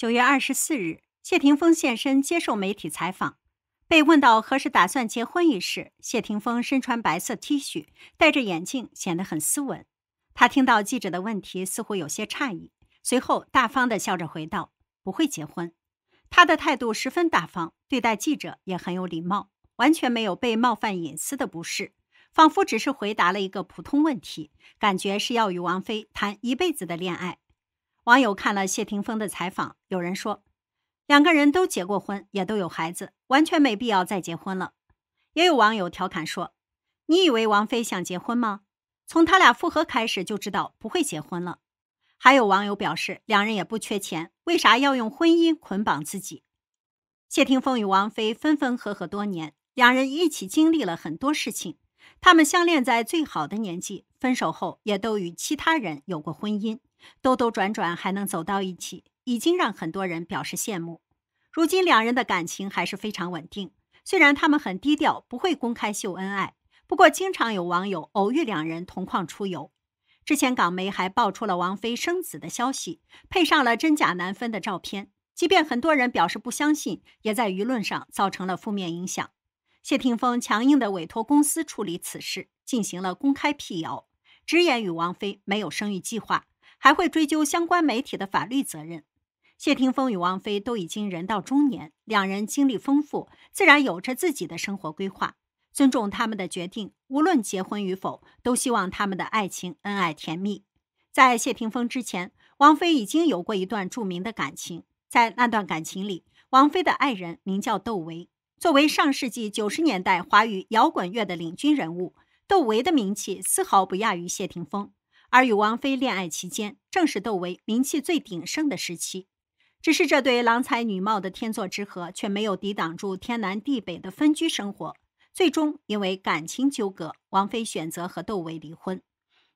九月二十四日，谢霆锋现身接受媒体采访，被问到何时打算结婚一事，谢霆锋身穿白色 T 恤，戴着眼镜，显得很斯文。他听到记者的问题，似乎有些诧异，随后大方地笑着回道：“不会结婚。”他的态度十分大方，对待记者也很有礼貌，完全没有被冒犯隐私的不适，仿佛只是回答了一个普通问题，感觉是要与王菲谈一辈子的恋爱。网友看了谢霆锋的采访，有人说两个人都结过婚，也都有孩子，完全没必要再结婚了。也有网友调侃说：“你以为王菲想结婚吗？从他俩复合开始就知道不会结婚了。”还有网友表示，两人也不缺钱，为啥要用婚姻捆绑自己？谢霆锋与王菲分分合合多年，两人一起经历了很多事情。他们相恋在最好的年纪，分手后也都与其他人有过婚姻。兜兜转转还能走到一起，已经让很多人表示羡慕。如今两人的感情还是非常稳定，虽然他们很低调，不会公开秀恩爱，不过经常有网友偶遇两人同框出游。之前港媒还爆出了王菲生子的消息，配上了真假难分的照片，即便很多人表示不相信，也在舆论上造成了负面影响。谢霆锋强硬地委托公司处理此事，进行了公开辟谣，直言与王菲没有生育计划。还会追究相关媒体的法律责任。谢霆锋与王菲都已经人到中年，两人经历丰富，自然有着自己的生活规划。尊重他们的决定，无论结婚与否，都希望他们的爱情恩爱甜蜜。在谢霆锋之前，王菲已经有过一段著名的感情。在那段感情里，王菲的爱人名叫窦唯。作为上世纪九十年代华语摇滚乐的领军人物，窦唯的名气丝毫不亚于谢霆锋。而与王菲恋爱期间，正是窦唯名气最鼎盛的时期。只是这对郎才女貌的天作之合，却没有抵挡住天南地北的分居生活。最终，因为感情纠葛，王菲选择和窦唯离婚。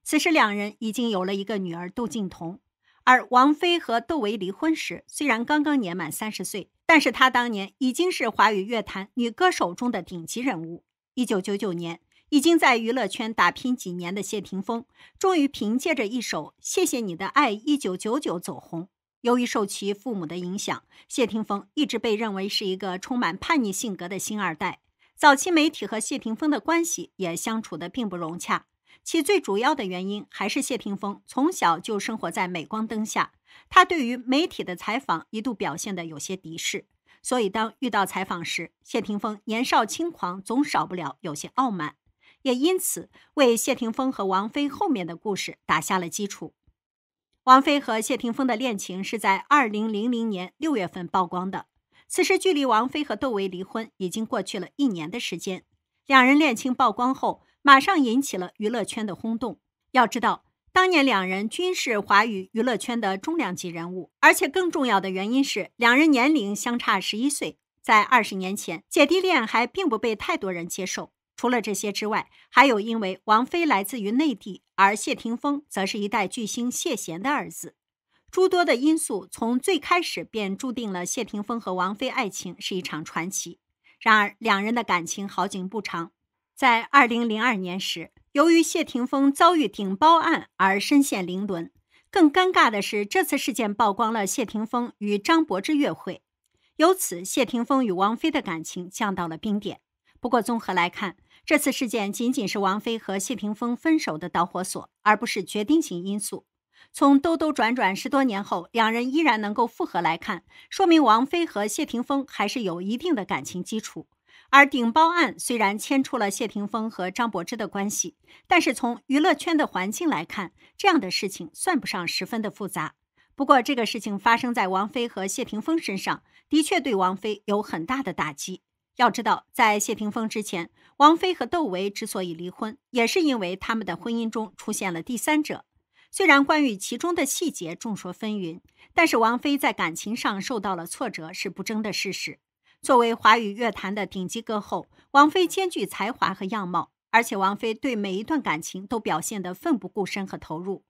此时，两人已经有了一个女儿杜静童。而王菲和窦唯离婚时，虽然刚刚年满三十岁，但是她当年已经是华语乐坛女歌手中的顶级人物。一九九九年。已经在娱乐圈打拼几年的谢霆锋，终于凭借着一首《谢谢你的爱》一九九九走红。由于受其父母的影响，谢霆锋一直被认为是一个充满叛逆性格的星二代。早期媒体和谢霆锋的关系也相处的并不融洽，其最主要的原因还是谢霆锋从小就生活在镁光灯下，他对于媒体的采访一度表现的有些敌视。所以当遇到采访时，谢霆锋年少轻狂，总少不了有些傲慢。也因此为谢霆锋和王菲后面的故事打下了基础。王菲和谢霆锋的恋情是在二零零零年六月份曝光的，此时距离王菲和窦唯离婚已经过去了一年的时间。两人恋情曝光后，马上引起了娱乐圈的轰动。要知道，当年两人均是华语娱乐圈的重量级人物，而且更重要的原因是两人年龄相差十一岁，在二十年前，姐弟恋还并不被太多人接受。除了这些之外，还有因为王菲来自于内地，而谢霆锋则是一代巨星谢贤的儿子。诸多的因素从最开始便注定了谢霆锋和王菲爱情是一场传奇。然而，两人的感情好景不长，在二零零二年时，由于谢霆锋遭遇顶包案而身陷凌轮。更尴尬的是，这次事件曝光了谢霆锋与张柏芝约会，由此谢霆锋与王菲的感情降到了冰点。不过，综合来看，这次事件仅仅是王菲和谢霆锋分手的导火索，而不是决定性因素。从兜兜转转十多年后，两人依然能够复合来看，说明王菲和谢霆锋还是有一定的感情基础。而顶包案虽然牵出了谢霆锋和张柏芝的关系，但是从娱乐圈的环境来看，这样的事情算不上十分的复杂。不过，这个事情发生在王菲和谢霆锋身上，的确对王菲有很大的打击。要知道，在谢霆锋之前，王菲和窦唯之所以离婚，也是因为他们的婚姻中出现了第三者。虽然关于其中的细节众说纷纭，但是王菲在感情上受到了挫折是不争的事实。作为华语乐坛的顶级歌后，王菲兼具才华和样貌，而且王菲对每一段感情都表现得奋不顾身和投入。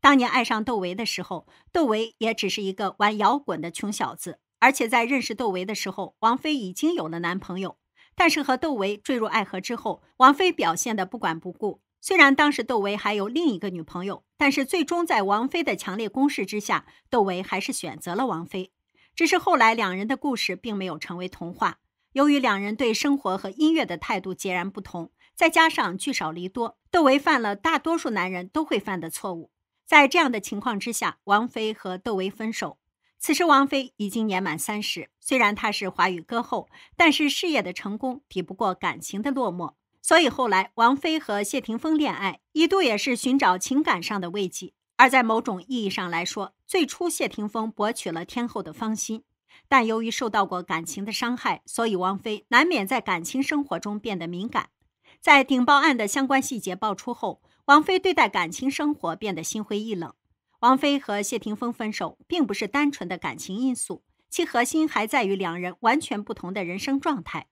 当年爱上窦唯的时候，窦唯也只是一个玩摇滚的穷小子。而且在认识窦唯的时候，王菲已经有了男朋友。但是和窦唯坠入爱河之后，王菲表现得不管不顾。虽然当时窦唯还有另一个女朋友，但是最终在王菲的强烈攻势之下，窦唯还是选择了王菲。只是后来两人的故事并没有成为童话。由于两人对生活和音乐的态度截然不同，再加上聚少离多，窦唯犯了大多数男人都会犯的错误。在这样的情况之下，王菲和窦唯分手。此时，王菲已经年满三十。虽然她是华语歌后，但是事业的成功抵不过感情的落寞，所以后来王菲和谢霆锋恋爱，一度也是寻找情感上的慰藉。而在某种意义上来说，最初谢霆锋博取了天后的芳心，但由于受到过感情的伤害，所以王菲难免在感情生活中变得敏感。在顶包案的相关细节爆出后，王菲对待感情生活变得心灰意冷。王菲和谢霆锋分手，并不是单纯的感情因素，其核心还在于两人完全不同的人生状态。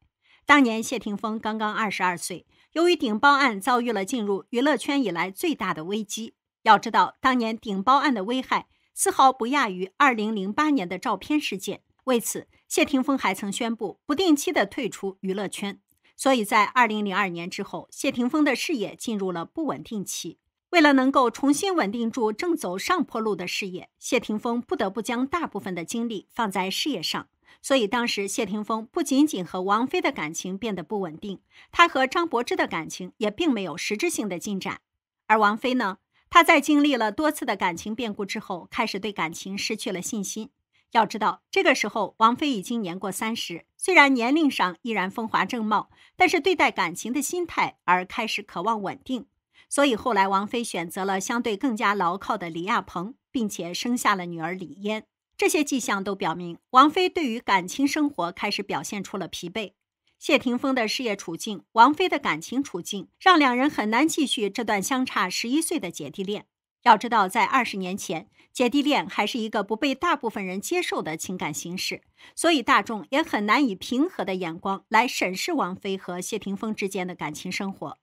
当年谢霆锋刚刚二十二岁，由于顶包案遭遇了进入娱乐圈以来最大的危机。要知道，当年顶包案的危害丝毫不亚于二零零八年的照片事件。为此，谢霆锋还曾宣布不定期的退出娱乐圈。所以在二零零二年之后，谢霆锋的事业进入了不稳定期。为了能够重新稳定住正走上坡路的事业，谢霆锋不得不将大部分的精力放在事业上。所以当时，谢霆锋不仅仅和王菲的感情变得不稳定，他和张柏芝的感情也并没有实质性的进展。而王菲呢，她在经历了多次的感情变故之后，开始对感情失去了信心。要知道，这个时候王菲已经年过三十，虽然年龄上依然风华正茂，但是对待感情的心态而开始渴望稳定。所以后来，王菲选择了相对更加牢靠的李亚鹏，并且生下了女儿李嫣。这些迹象都表明，王菲对于感情生活开始表现出了疲惫。谢霆锋的事业处境，王菲的感情处境，让两人很难继续这段相差十一岁的姐弟恋。要知道，在二十年前，姐弟恋还是一个不被大部分人接受的情感形式，所以大众也很难以平和的眼光来审视王菲和谢霆锋之间的感情生活。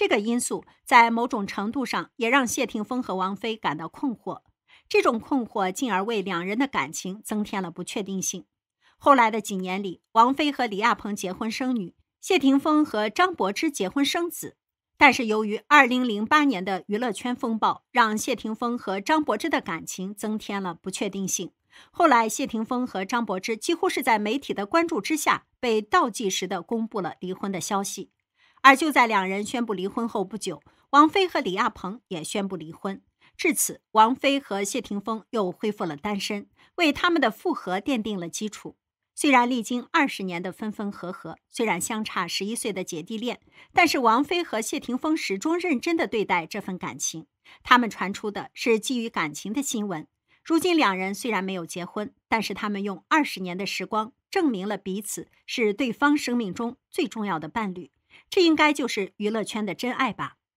这个因素在某种程度上也让谢霆锋和王菲感到困惑，这种困惑进而为两人的感情增添了不确定性。后来的几年里，王菲和李亚鹏结婚生女，谢霆锋和张柏芝结婚生子。但是由于2008年的娱乐圈风暴，让谢霆锋和张柏芝的感情增添了不确定性。后来，谢霆锋和张柏芝几乎是在媒体的关注之下，被倒计时的公布了离婚的消息。而就在两人宣布离婚后不久，王菲和李亚鹏也宣布离婚。至此，王菲和谢霆锋又恢复了单身，为他们的复合奠定了基础。虽然历经二十年的分分合合，虽然相差十一岁的姐弟恋，但是王菲和谢霆锋始终认真的对待这份感情。他们传出的是基于感情的新闻。如今两人虽然没有结婚，但是他们用二十年的时光证明了彼此是对方生命中最重要的伴侣。这应该就是娱乐圈的真爱吧。